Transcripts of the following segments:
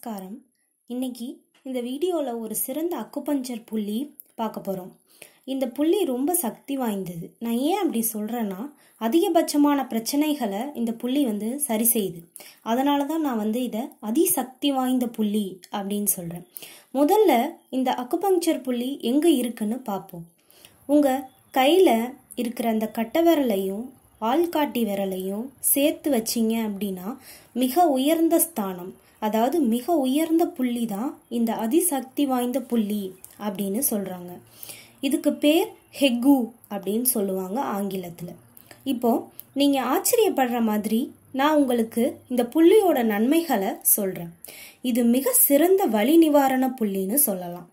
நமஸ்காரம் இன்னைக்கு இந்த வீடியோவில் ஒரு சிறந்த அக்குபஞ்சர் புள்ளி பார்க்க போகிறோம் இந்த புள்ளி ரொம்ப சக்தி வாய்ந்தது நான் ஏன் அப்படி சொல்கிறேன்னா அதிகபட்சமான பிரச்சனைகளை இந்த புள்ளி வந்து சரி செய்யுது அதனால தான் நான் வந்து இதை அதிசக்தி வாய்ந்த புள்ளி அப்படின்னு சொல்கிறேன் முதல்ல இந்த அக்குபஞ்சர் புள்ளி எங்கே இருக்குன்னு பார்ப்போம் உங்கள் கையில் இருக்கிற அந்த கட்டவரலையும் ஆள்காட்டி விரலையும் சேர்த்து வச்சிங்க அப்படின்னா மிக உயர்ந்த ஸ்தானம் அதாவது மிக உயர்ந்த புள்ளி தான் இந்த அதிசக்தி வாய்ந்த புள்ளி அப்படின்னு சொல்கிறாங்க இதுக்கு பேர் ஹெகு அப்படின்னு சொல்லுவாங்க ஆங்கிலத்தில் இப்போது நீங்கள் ஆச்சரியப்படுற மாதிரி நான் உங்களுக்கு இந்த புள்ளியோட நன்மைகளை சொல்கிறேன் இது மிக சிறந்த வலி நிவாரண புள்ளின்னு சொல்லலாம்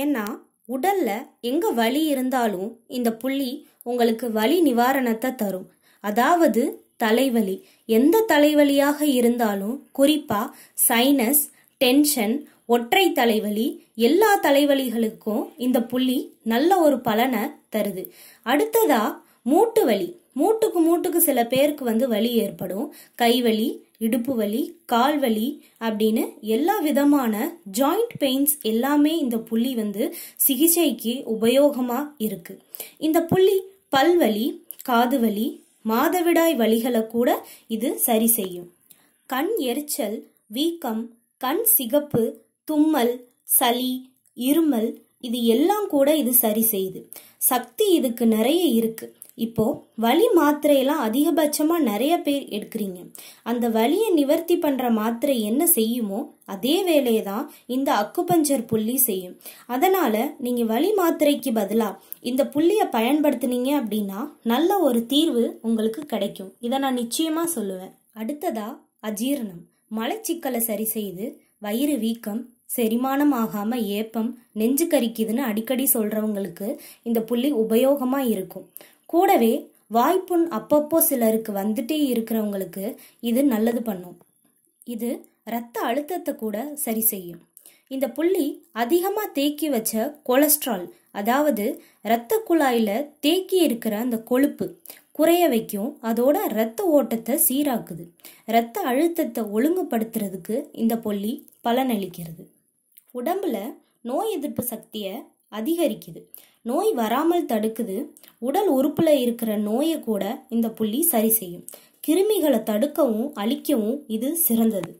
ஏன்னா உடல்ல எங்க வலி இருந்தாலும் இந்த புள்ளி உங்களுக்கு வலி நிவாரணத்தை தரும் அதாவது தலைவலி எந்த தலைவலியாக இருந்தாலும் குறிப்பா சைனஸ் டென்ஷன் ஒற்றை தலைவலி எல்லா தலைவலிகளுக்கும் இந்த புள்ளி நல்ல ஒரு பலனை தருது அடுத்ததா மூட்டு வலி மூட்டுக்கு மூட்டுக்கு சில பேருக்கு வந்து வலி ஏற்படும் கை வலி இடுப்பு வலி கால் வலி அப்படின்னு எல்லா விதமான ஜாயிண்ட் பெயின்ஸ் எல்லாமே இந்த புள்ளி வந்து சிகிச்சைக்கு உபயோகமாக இருக்கு இந்த புள்ளி பல்வலி காது வலி மாதவிடாய் வலிகளை கூட இது சரி செய்யும் கண் எரிச்சல் வீக்கம் கண் சிகப்பு தும்மல் சளி இருமல் இது எல்லாம் கூட இது சரி செய்யுது சக்தி இதுக்கு நிறைய இருக்குது இப்போ வலி மாத்திரையெல்லாம் அதிகபட்சமாக நிறைய பேர் எடுக்கிறீங்க அந்த வலியை நிவர்த்தி பண்ணுற மாத்திரை என்ன செய்யுமோ அதே வேலையை தான் இந்த அக்குபஞ்சர் புள்ளி செய்யும் அதனால் நீங்கள் வலி மாத்திரைக்கு பதிலாக இந்த புள்ளியை பயன்படுத்தினீங்க அப்படின்னா நல்ல ஒரு தீர்வு உங்களுக்கு கிடைக்கும் இதை நான் நிச்சயமாக சொல்லுவேன் அடுத்ததா அஜீரணம் மலைச்சிக்கலை சரி செய்து வயிறு வீக்கம் செரிமானம் ஆகாமல் ஏப்பம் நெஞ்சு கறிக்குதுன்னு அடிக்கடி சொல்கிறவங்களுக்கு இந்த புள்ளி உபயோகமாக இருக்கும் கூடவே வாய்ப்புண் அப்பப்போ சிலருக்கு வந்துட்டே இருக்கிறவங்களுக்கு இது நல்லது பண்ணும் இது இரத்த அழுத்தத்தை கூட சரி செய்யும் இந்த புள்ளி அதிகமாக தேக்கி வச்ச கொலஸ்ட்ரால் அதாவது இரத்த குழாயில் தேக்கி இருக்கிற அந்த கொழுப்பு குறைய வைக்கும் அதோட இரத்த ஓட்டத்தை சீராக்குது இரத்த அழுத்தத்தை ஒழுங்குபடுத்துறதுக்கு இந்த புள்ளி பலனளிக்கிறது உடம்புல நோய் எதிர்ப்பு சக்தியை அதிகரிக்குது நோய் வராமல் தடுக்குது உடல் உறுப்பில் இருக்கிற நோயை கூட இந்த புள்ளி சரி செய்யும் கிருமிகளை தடுக்கவும் அழிக்கவும் இது சிறந்தது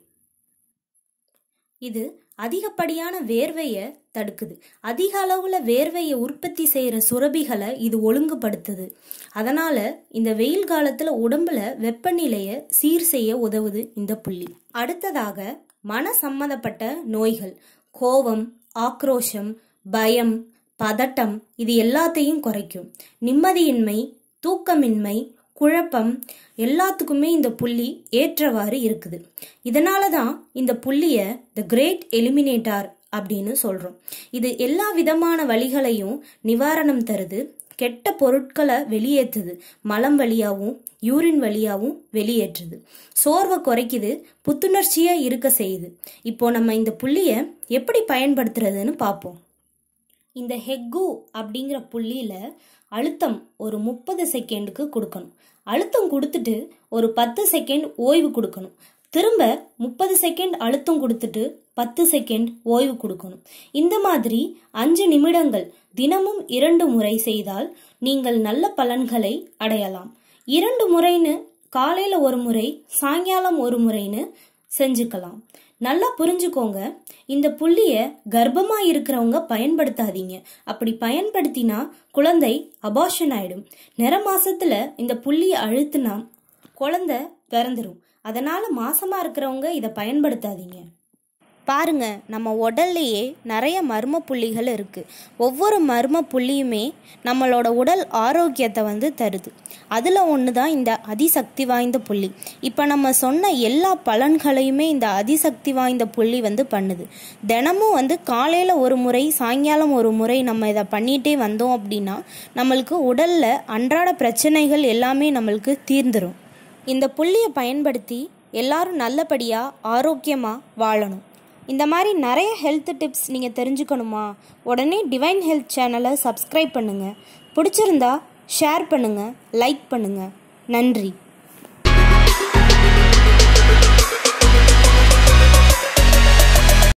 இது அதிகப்படியான வேர்வையை தடுக்குது அதிக அளவில் வேர்வையை உற்பத்தி செய்கிற சுரபிகளை இது ஒழுங்குபடுத்துது அதனால் இந்த வெயில் காலத்தில் உடம்பில் வெப்பநிலையை சீர் செய்ய உதவுது இந்த புள்ளி அடுத்ததாக மன சம்மந்தப்பட்ட நோய்கள் கோபம் ஆக்ரோஷம் பயம் பதட்டம் இது எல்லாத்தையும் குறைக்கும் நிம்மதியின்மை தூக்கமின்மை குழப்பம் எல்லாத்துக்குமே இந்த புள்ளி ஏற்றவாறு இருக்குது இதனால தான் இந்த புள்ளியை த கிரேட் எலிமினேட்டார் அப்படின்னு சொல்கிறோம் இது எல்லா விதமான வழிகளையும் நிவாரணம் தருது கெட்ட பொருட்களை வெளியேற்றுது மலம் வழியாகவும் யூரின் வழியாகவும் வெளியேற்றுது சோர்வை குறைக்குது புத்துணர்ச்சியாக இருக்க செய்யுது இப்போ நம்ம இந்த புள்ளியை எப்படி பயன்படுத்துறதுன்னு பார்ப்போம் இந்த ஹெக்கு அப்படிங்கிற புள்ளியில் அழுத்தம் ஒரு முப்பது செகண்டுக்கு கொடுக்கணும் அழுத்தம் கொடுத்துட்டு ஒரு பத்து செகண்ட் ஓய்வு கொடுக்கணும் திரும்ப முப்பது செகண்ட் அழுத்தம் கொடுத்துட்டு பத்து செகண்ட் ஓய்வு கொடுக்கணும் இந்த மாதிரி அஞ்சு நிமிடங்கள் தினமும் இரண்டு முறை செய்தால் நீங்கள் நல்ல பலன்களை அடையலாம் இரண்டு முறைன்னு காலையில் ஒரு முறை சாயங்காலம் ஒரு முறைன்னு செஞ்சுக்கலாம் நல்லா புரிஞ்சுக்கோங்க இந்த புள்ளியை கர்ப்பமாக இருக்கிறவங்க பயன்படுத்தாதீங்க அப்படி பயன்படுத்தினா குழந்தை அபாஷன் ஆயிடும் நிற மாசத்துல இந்த புள்ளியை அழுத்துனா குழந்தை பிறந்துடும் அதனால மாசமா இருக்கிறவங்க இதை பயன்படுத்தாதீங்க பாருங்க நம்ம உடல்லையே நிறைய மர்ம புள்ளிகள் இருக்குது ஒவ்வொரு மர்ம புள்ளியுமே நம்மளோட உடல் ஆரோக்கியத்தை வந்து தருது அதில் ஒன்று தான் இந்த அதிசக்தி வாய்ந்த புள்ளி இப்போ நம்ம சொன்ன எல்லா பலன்களையுமே இந்த அதிசக்தி வாய்ந்த புள்ளி வந்து பண்ணுது தினமும் வந்து காலையில் ஒரு முறை சாயங்காலம் ஒரு முறை நம்ம இதை பண்ணிகிட்டே வந்தோம் அப்படின்னா நம்மளுக்கு உடலில் அன்றாட பிரச்சனைகள் எல்லாமே நம்மளுக்கு தீர்ந்துடும் இந்த புள்ளியை பயன்படுத்தி எல்லாரும் நல்லபடியாக ஆரோக்கியமாக வாழணும் இந்த மாதிரி நிறைய ஹெல்த் டிப்ஸ் நீங்கள் தெரிஞ்சுக்கணுமா உடனே டிவைன் ஹெல்த் சேனலை சப்ஸ்கிரைப் பண்ணுங்கள் பிடிச்சிருந்தா ஷேர் பண்ணுங்கள் லைக் பண்ணுங்கள் நன்றி